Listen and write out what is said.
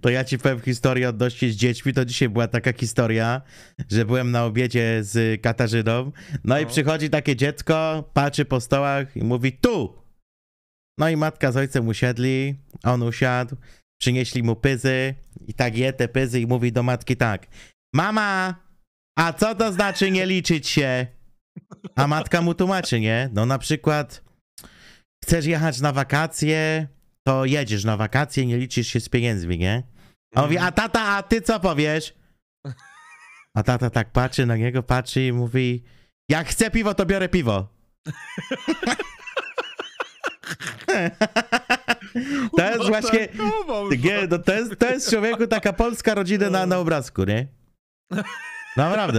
to ja ci powiem historię odnośnie z dziećmi. To dzisiaj była taka historia, że byłem na obiedzie z Katarzyną. No, no. i przychodzi takie dziecko, patrzy po stołach i mówi tu! No i matka z ojcem usiedli, on usiadł, przynieśli mu pyzy i tak je te pyzy i mówi do matki tak. Mama, a co to znaczy nie liczyć się? A matka mu tłumaczy, nie? No na przykład chcesz jechać na wakacje, to jedziesz na wakacje, nie liczysz się z pieniędzmi, nie? A on mówi, a tata, a ty co powiesz? A tata tak patrzy na niego, patrzy i mówi, jak chcę piwo, to biorę piwo. to jest właśnie, tak, no to, jest, to jest człowieku taka polska rodzina no. na, na obrazku, nie? Naprawdę.